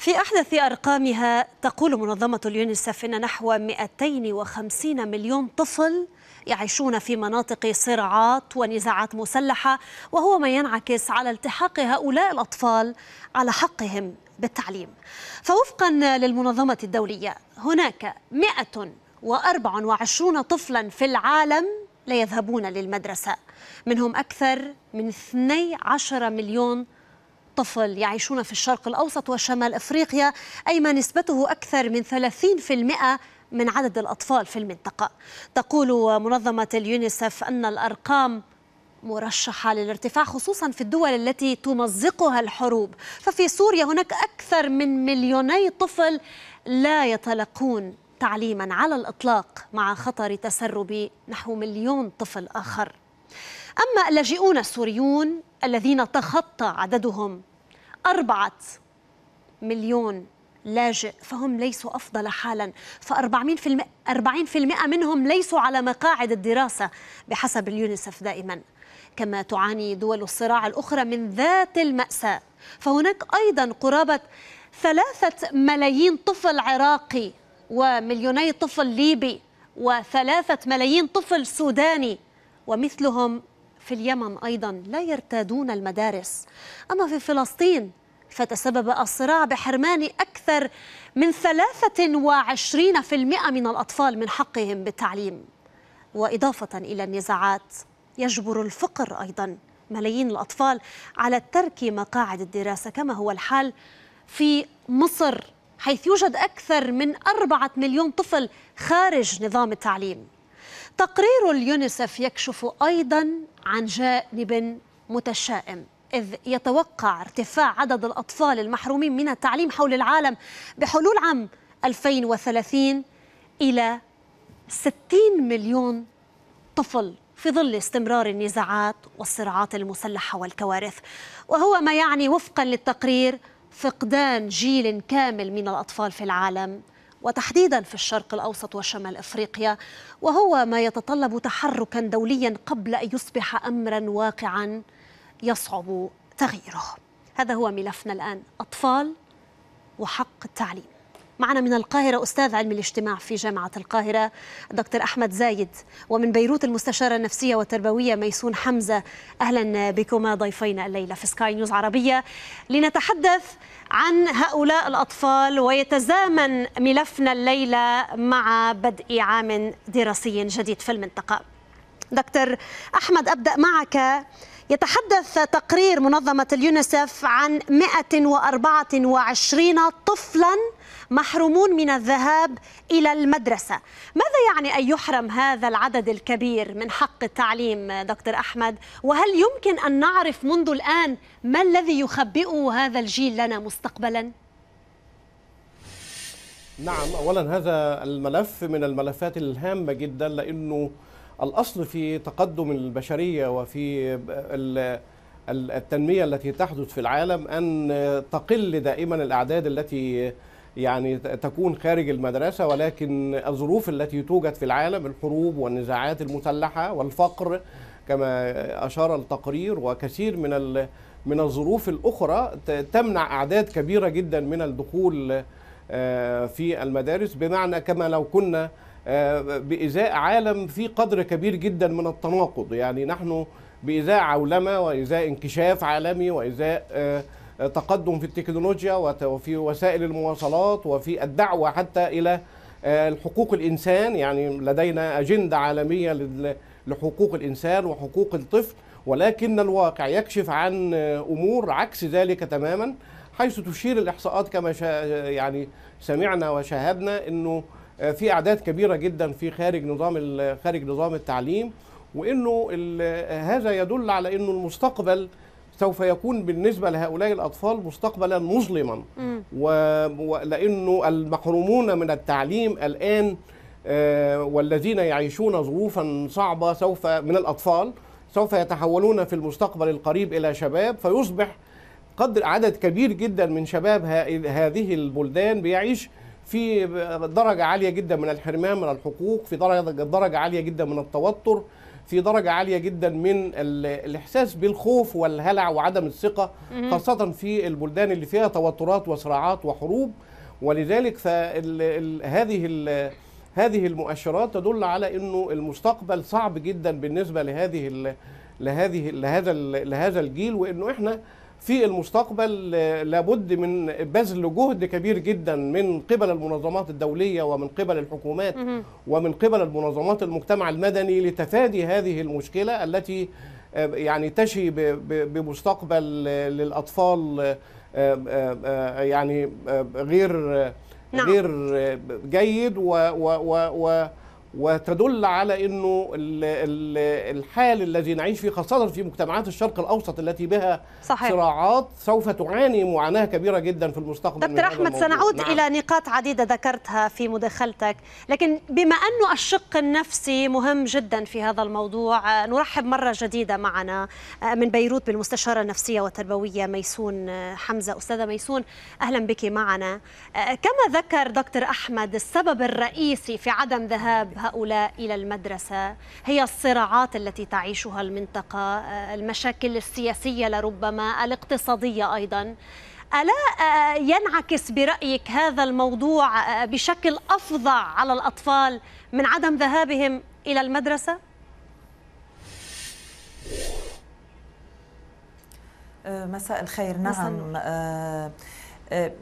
في أحدث أرقامها تقول منظمة اليونيسف أن نحو 250 مليون طفل يعيشون في مناطق صراعات ونزاعات مسلحة وهو ما ينعكس على التحاق هؤلاء الأطفال على حقهم بالتعليم فوفقا للمنظمة الدولية هناك 124 طفلا في العالم لا يذهبون للمدرسة منهم أكثر من 12 مليون طفل طفل يعيشون في الشرق الأوسط وشمال أفريقيا أي ما نسبته أكثر من 30% من عدد الأطفال في المنطقة تقول منظمة اليونيسف أن الأرقام مرشحة للارتفاع خصوصا في الدول التي تمزقها الحروب ففي سوريا هناك أكثر من مليوني طفل لا يتلقون تعليما على الإطلاق مع خطر تسرب نحو مليون طفل آخر أما اللاجئون السوريون الذين تخطى عددهم أربعة مليون لاجئ فهم ليسوا أفضل حالا ف في 40% منهم ليسوا على مقاعد الدراسة بحسب اليونيسف دائما كما تعاني دول الصراع الأخرى من ذات المأساة فهناك أيضا قرابة ثلاثة ملايين طفل عراقي ومليوني طفل ليبي وثلاثة ملايين طفل سوداني ومثلهم في اليمن أيضا لا يرتادون المدارس أما في فلسطين فتسبب الصراع بحرمان أكثر من 23% من الأطفال من حقهم بالتعليم وإضافة إلى النزاعات يجبر الفقر أيضا ملايين الأطفال على ترك مقاعد الدراسة كما هو الحال في مصر حيث يوجد أكثر من أربعة مليون طفل خارج نظام التعليم تقرير اليونيسف يكشف أيضا عن جانب متشائم إذ يتوقع ارتفاع عدد الأطفال المحرومين من التعليم حول العالم بحلول عام 2030 إلى 60 مليون طفل في ظل استمرار النزاعات والصراعات المسلحة والكوارث وهو ما يعني وفقا للتقرير فقدان جيل كامل من الأطفال في العالم وتحديدا في الشرق الاوسط وشمال افريقيا وهو ما يتطلب تحركا دوليا قبل ان يصبح امرا واقعا يصعب تغييره. هذا هو ملفنا الان اطفال وحق التعليم. معنا من القاهرة أستاذ علم الاجتماع في جامعة القاهرة دكتور أحمد زايد ومن بيروت المستشارة النفسية والتربوية ميسون حمزة أهلا بكما ضيفينا الليلة في سكاي نيوز عربية لنتحدث عن هؤلاء الأطفال ويتزامن ملفنا الليلة مع بدء عام دراسي جديد في المنطقة دكتور أحمد أبدأ معك يتحدث تقرير منظمة اليونيسف عن 124 طفلاً محرومون من الذهاب إلى المدرسة ماذا يعني أن يحرم هذا العدد الكبير من حق التعليم دكتور أحمد وهل يمكن أن نعرف منذ الآن ما الذي يخبئه هذا الجيل لنا مستقبلاً؟ نعم اولا هذا الملف من الملفات الهامه جدا لانه الاصل في تقدم البشريه وفي التنميه التي تحدث في العالم ان تقل دائما الاعداد التي يعني تكون خارج المدرسة ولكن الظروف التي توجد في العالم الحروب والنزاعات المسلحة والفقر كما أشار التقرير وكثير من من الظروف الأخرى تمنع أعداد كبيرة جدا من الدخول آه، في المدارس بمعنى كما لو كنا آه، بإزاء عالم في قدر كبير جدا من التناقض يعني نحن بإزاء عولمة وإزاء انكشاف عالمي وإزاء آه، تقدم في التكنولوجيا وفي وسائل المواصلات وفي الدعوة حتى إلى آه، حقوق الإنسان يعني لدينا أجندة عالمية لحقوق الإنسان وحقوق الطفل ولكن الواقع يكشف عن آه، أمور عكس ذلك تماما حيث تشير الإحصاءات كما يعني سمعنا وشاهدنا أنه آه، في أعداد كبيرة جدا في خارج نظام خارج نظام التعليم وأنه هذا يدل على أنه المستقبل سوف يكون بالنسبة لهؤلاء الأطفال مستقبلا مظلما ولأنه المحرومون من التعليم الآن آه، والذين يعيشون ظروفا صعبة سوف من الأطفال سوف يتحولون في المستقبل القريب إلى شباب فيصبح قدر عدد كبير جدا من شباب هذه البلدان بيعيش في درجة عالية جدا من الحرمان من الحقوق في درجة, درجة عالية جدا من التوتر في درجة عالية جدا من الإحساس بالخوف والهلع وعدم الثقة خاصة في البلدان اللي فيها توترات وصراعات وحروب ولذلك فهذه هذه هذه المؤشرات تدل على انه المستقبل صعب جدا بالنسبه لهذه لهذه لهذا لهذا الجيل وانه احنا في المستقبل لابد من بذل جهد كبير جدا من قبل المنظمات الدولية ومن قبل الحكومات ومن قبل المنظمات المجتمع المدني لتفادي هذه المشكلة التي آه، يعني تشي بمستقبل للأطفال آه، آه، يعني غير نعم. غير جيد و, و, و, و وتدل على انه الحال الذي نعيش فيه خاصه في مجتمعات الشرق الاوسط التي بها صحيح. صراعات سوف تعاني معاناه كبيره جدا في المستقبل دكتور احمد سنعود نعم. الى نقاط عديده ذكرتها في مداخلتك لكن بما انه الشق النفسي مهم جدا في هذا الموضوع نرحب مره جديده معنا من بيروت بالمستشاره النفسيه والتربويه ميسون حمزه استاذه ميسون اهلا بك معنا كما ذكر دكتور احمد السبب الرئيسي في عدم ذهاب هؤلاء إلى المدرسة هي الصراعات التي تعيشها المنطقة آه، المشاكل السياسية لربما الاقتصادية أيضا ألا آه، ينعكس برأيك هذا الموضوع آه، بشكل أفظع على الأطفال من عدم ذهابهم إلى المدرسة؟ مساء الخير نعم مساء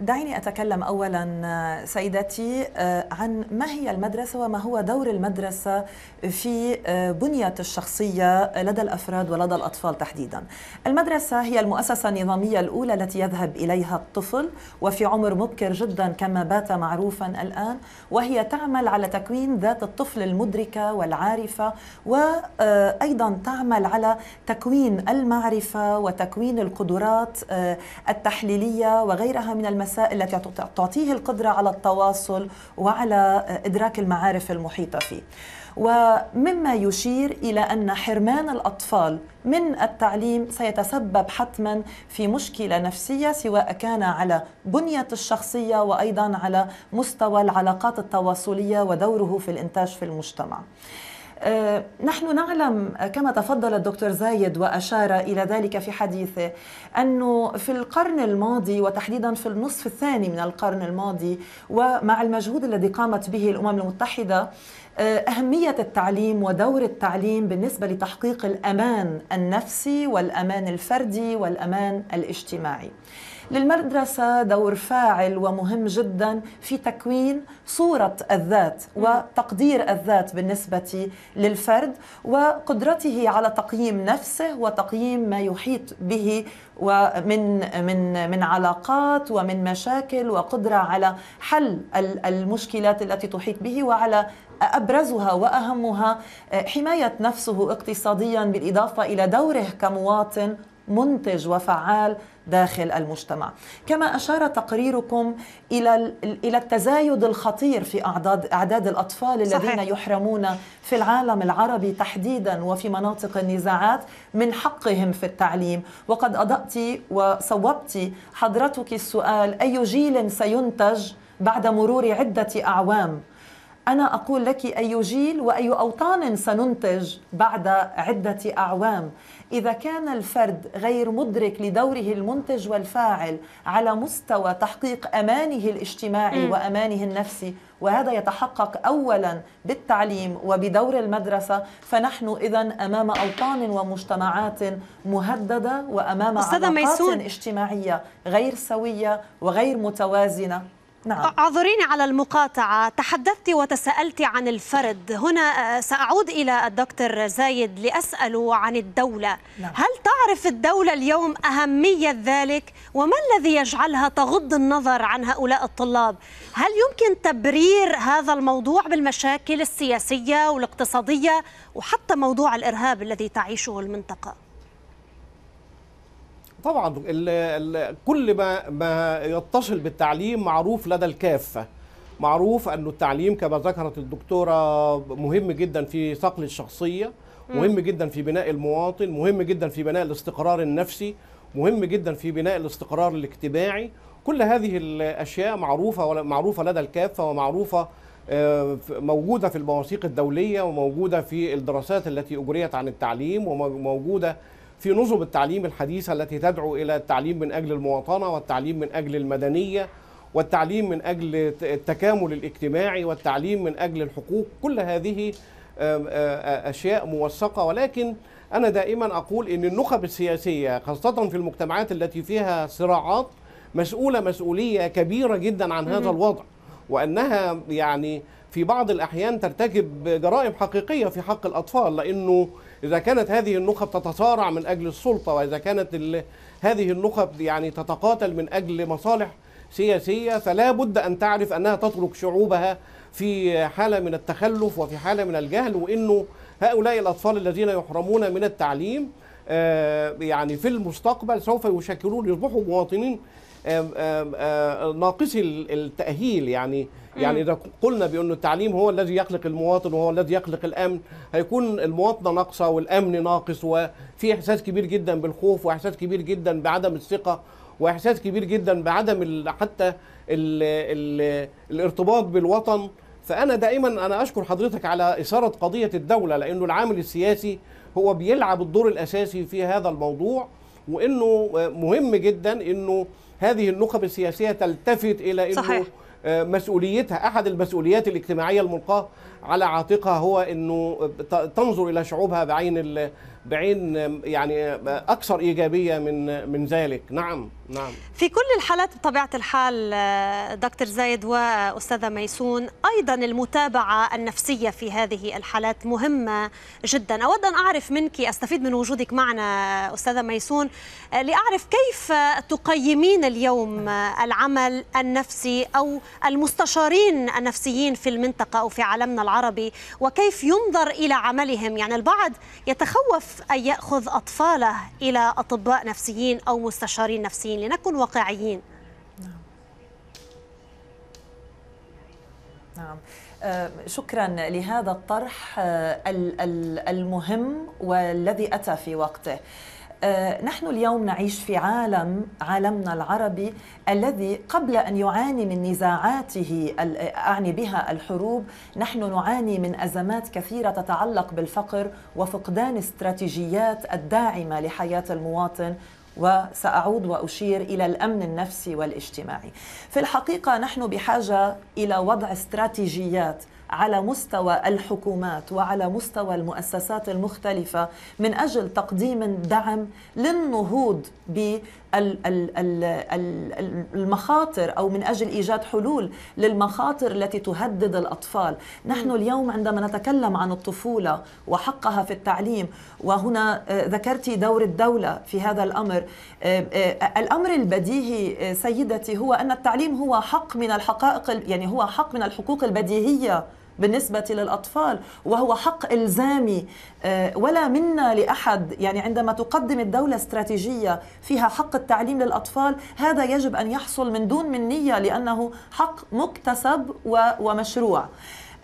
دعيني أتكلم أولا آه، سيدتي آه، عن ما هي المدرسة وما هو دور المدرسة في آه، بنية الشخصية لدى الأفراد ولدى الأطفال تحديدا المدرسة هي المؤسسة النظامية الأولى التي يذهب إليها الطفل وفي عمر مبكر جدا كما بات معروفا الآن وهي تعمل على تكوين ذات الطفل المدركة والعارفة وأيضا تعمل على تكوين المعرفة وتكوين القدرات التحليلية وغيرها من المسائل التي تعطيه القدرة على التواصل وعلى آه، إدراك المعارف المحيطة فيه ومما يشير الى ان حرمان الاطفال من التعليم سيتسبب حتما في مشكله نفسيه سواء كان على بنيه الشخصيه وايضا على مستوى العلاقات التواصليه ودوره في الانتاج في المجتمع. آه، نحن نعلم كما تفضل الدكتور زايد وأشار إلى ذلك في حديثه أنه في القرن الماضي وتحديدا في النصف الثاني من القرن الماضي ومع المجهود الذي قامت به الأمم المتحدة آه، أهمية التعليم ودور التعليم بالنسبة لتحقيق الأمان النفسي والأمان الفردي والأمان الاجتماعي. للمدرسة دور فاعل ومهم جدا في تكوين صورة الذات وتقدير الذات بالنسبة للفرد وقدرته على تقييم نفسه وتقييم ما يحيط به ومن من من علاقات ومن مشاكل وقدرة على حل المشكلات التي تحيط به وعلى ابرزها واهمها حمايه نفسه اقتصاديا بالاضافه الى دوره كمواطن منتج وفعال داخل المجتمع كما أشار تقريركم إلى إلى التزايد الخطير في أعداد أعداد الأطفال الذين صحيح. يحرمون في العالم العربي تحديدا وفي مناطق النزاعات من حقهم في التعليم وقد أضأت وصوبت حضرتك السؤال أي جيل سينتج بعد مرور عدة أعوام أنا أقول لك أي جيل وأي أوطان سننتج بعد عدة أعوام إذا كان الفرد غير مدرك لدوره المنتج والفاعل على مستوى تحقيق أمانه الاجتماعي وأمانه النفسي وهذا يتحقق أولا بالتعليم وبدور المدرسة فنحن إذا أمام أوطان ومجتمعات مهددة وأمام علاقات ميسون. اجتماعية غير سوية وغير متوازنة نعم. اعذريني على المقاطعة تحدثت وتساءلت عن الفرد هنا سأعود إلى الدكتور زايد لأسأله عن الدولة نعم. هل تعرف الدولة اليوم أهمية ذلك وما الذي يجعلها تغض النظر عن هؤلاء الطلاب هل يمكن تبرير هذا الموضوع بالمشاكل السياسية والاقتصادية وحتى موضوع الإرهاب الذي تعيشه المنطقة طبعا الـ الـ كل ما ما يتصل بالتعليم معروف لدى الكافه معروف أن التعليم كما ذكرت الدكتورة مهم جدا في صقل الشخصية مهم جدا في بناء المواطن مهم جدا في بناء الاستقرار النفسي مهم جدا في بناء الاستقرار الاجتماعي كل هذه الأشياء معروفة معروفة لدى الكافة ومعروفة آه، موجودة في المواثيق الدولية وموجودة في الدراسات التي أجريت عن التعليم وموجودة في نظم التعليم الحديثة التي تدعو إلى التعليم من أجل المواطنة والتعليم من أجل المدنية والتعليم من أجل التكامل الاجتماعي والتعليم من أجل الحقوق كل هذه أشياء موثقة ولكن أنا دائما أقول أن النخب السياسية خاصة في المجتمعات التي فيها صراعات مسؤولة مسؤولية كبيرة جدا عن هذا الوضع وأنها يعني في بعض الأحيان ترتكب جرائم حقيقية في حق الأطفال لأنه إذا كانت هذه النخب تتصارع من أجل السلطة وإذا كانت هذه النخب يعني تتقاتل من أجل مصالح سياسية فلا بد أن تعرف أنها تترك شعوبها في حالة من التخلف وفي حالة من الجهل وإنه هؤلاء الأطفال الذين يحرمون من التعليم آه، يعني في المستقبل سوف يشكلون يصبحوا مواطنين ناقصي التأهيل يعني يعني إذا قلنا بأنه التعليم هو الذي يخلق المواطن وهو الذي يخلق الأمن هيكون المواطنة ناقصة والأمن ناقص وفي إحساس كبير جدا بالخوف وإحساس كبير جدا بعدم الثقة وإحساس كبير جدا بعدم حتى الـ الـ الارتباط بالوطن فأنا دائما أنا أشكر حضرتك على إثارة قضية الدولة لأنه العامل السياسي هو بيلعب الدور الأساسي في هذا الموضوع وانه مهم جدا انه هذه النخب السياسيه تلتفت الى انه صحيح. آه، مسؤوليتها احد المسؤوليات الاجتماعيه الملقاه على عاتقها هو انه تنظر الى شعوبها بعين بعين يعني اكثر ايجابيه من من ذلك نعم نعم في كل الحالات بطبيعه الحال آه، دكتور زايد واستاذه ميسون ايضا المتابعه النفسيه في هذه الحالات مهمه جدا اود ان اعرف منك استفيد من وجودك معنا استاذه ميسون آه، لاعرف كيف تقيمين اليوم آه، العمل النفسي او المستشارين النفسيين في المنطقه او في عالمنا العربي العربي وكيف ينظر إلى عملهم يعني البعض يتخوف أن يأخذ أطفاله إلى أطباء نفسيين أو مستشارين نفسيين لنكن واقعيين نعم, نعم. أه، شكرا لهذا الطرح أه، المهم والذي أتى في وقته آه، نحن اليوم نعيش في عالم عالمنا العربي الذي قبل ان يعاني من نزاعاته اعني بها الحروب نحن نعاني من ازمات كثيره تتعلق بالفقر وفقدان استراتيجيات الداعمه لحياه المواطن وساعود واشير الى الامن النفسي والاجتماعي. في الحقيقه نحن بحاجه الى وضع استراتيجيات على مستوى الحكومات وعلى مستوى المؤسسات المختلفة من أجل تقديم دعم للنهوض بالمخاطر أو من أجل إيجاد حلول للمخاطر التي تهدد الأطفال نحن اليوم عندما نتكلم عن الطفولة وحقها في التعليم وهنا آه، ذكرت دور الدولة في هذا الأمر آه، آه، الأمر البديهي سيدتي هو أن التعليم هو حق من الحقائق يعني هو حق من الحقوق البديهية بالنسبة للأطفال وهو حق إلزامي آه، ولا منا لأحد يعني عندما تقدم الدولة استراتيجية فيها حق التعليم للأطفال هذا يجب أن يحصل من دون منية لأنه حق مكتسب ومشروع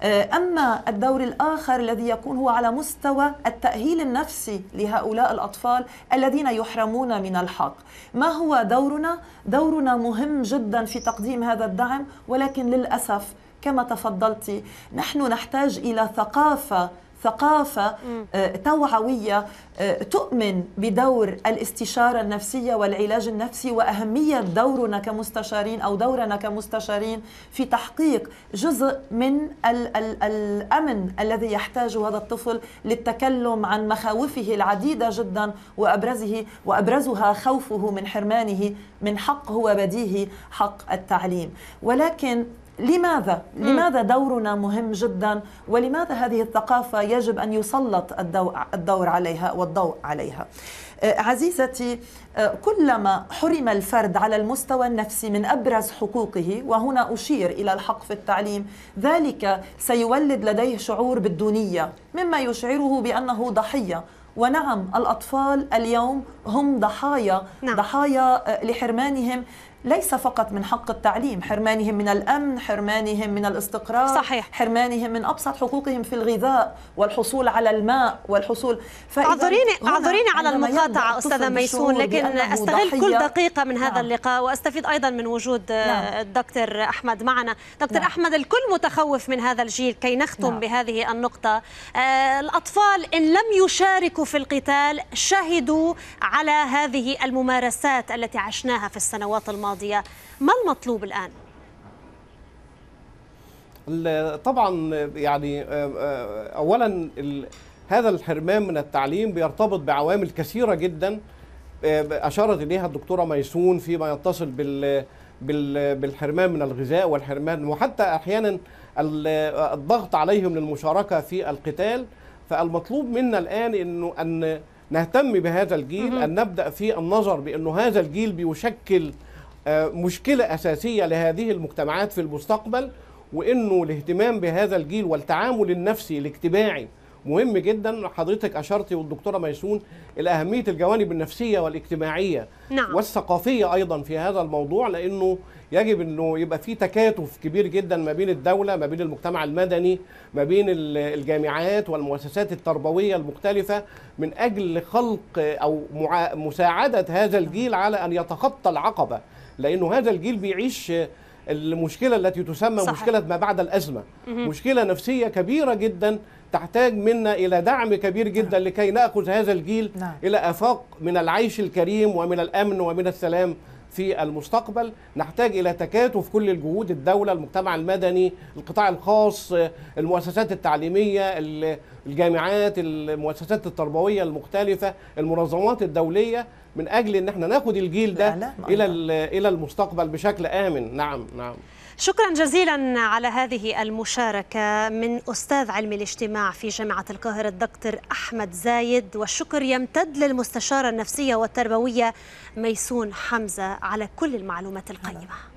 آه، أما الدور الآخر الذي يكون هو على مستوى التأهيل النفسي لهؤلاء الأطفال الذين يحرمون من الحق ما هو دورنا؟ دورنا مهم جدا في تقديم هذا الدعم ولكن للأسف كما تفضلتي نحن نحتاج إلى ثقافة ثقافة آه، توعوية آه، تؤمن بدور الاستشارة النفسية والعلاج النفسي وأهمية دورنا كمستشارين أو دورنا كمستشارين في تحقيق جزء من الأمن الذي يحتاجه هذا الطفل للتكلم عن مخاوفه العديدة جدا وأبرزه وأبرزها خوفه من حرمانه من حق هو بديهي حق التعليم ولكن لماذا؟ لماذا دورنا مهم جدا ولماذا هذه الثقافة يجب أن يسلط الدور عليها والضوء عليها؟ آه، عزيزتي آه، كلما حرم الفرد على المستوى النفسي من ابرز حقوقه وهنا اشير الى الحق في التعليم ذلك سيولد لديه شعور بالدونيه مما يشعره بانه ضحيه ونعم الاطفال اليوم هم ضحايا نعم. ضحايا آه، لحرمانهم ليس فقط من حق التعليم حرمانهم من الأمن حرمانهم من الاستقرار صحيح. حرمانهم من أبسط حقوقهم في الغذاء والحصول على الماء والحصول أعذريني أعذريني على المقاطعة أستاذة ميسون لكن أستغل ضحية. كل دقيقة من هذا نعم. اللقاء وأستفيد أيضا من وجود آه، نعم. الدكتور أحمد معنا دكتور نعم. أحمد الكل متخوف من هذا الجيل كي نختم نعم. بهذه النقطة آه، الأطفال إن لم يشاركوا في القتال شهدوا على هذه الممارسات التي عشناها في السنوات الماضية ما المطلوب الآن؟ طبعا يعني آه، آه، أولا هذا الحرمان من التعليم بيرتبط بعوامل كثيرة جدا آه، أشارت إليها الدكتورة ميسون فيما يتصل بال بالحرمان من الغذاء والحرمان وحتى أحيانا الضغط عليهم للمشاركة في القتال فالمطلوب منا الآن أنه أن نهتم بهذا الجيل أن نبدأ في النظر بأن هذا الجيل بيشكل آه، مشكلة أساسية لهذه المجتمعات في المستقبل وأنه الاهتمام بهذا الجيل والتعامل النفسي الاجتماعي مهم جدا حضرتك اشرتي والدكتوره ميسون الى اهميه الجوانب النفسيه والاجتماعيه نعم. والثقافيه ايضا في هذا الموضوع لانه يجب انه يبقى في تكاتف كبير جدا ما بين الدوله ما بين المجتمع المدني ما بين الجامعات والمؤسسات التربويه المختلفه من اجل خلق او مع... مساعده هذا الجيل على ان يتخطى العقبه لانه هذا الجيل بيعيش المشكله التي تسمى صحيح. مشكله ما بعد الازمه مشكله نفسيه كبيره جدا تحتاج منا إلى دعم كبير جدا نعم. لكي نأخذ هذا الجيل نعم. إلى أفاق من العيش الكريم ومن الأمن ومن السلام في المستقبل نحتاج إلى تكاتف كل الجهود الدولة المجتمع المدني القطاع الخاص المؤسسات التعليمية الجامعات المؤسسات التربوية المختلفة المنظمات الدولية من أجل أن احنا ناخد الجيل ده إلى, إلى المستقبل بشكل آمن نعم نعم شكرا جزيلا على هذه المشاركة من أستاذ علم الاجتماع في جامعة القاهرة الدكتور أحمد زايد والشكر يمتد للمستشارة النفسية والتربوية ميسون حمزة على كل المعلومات القيمة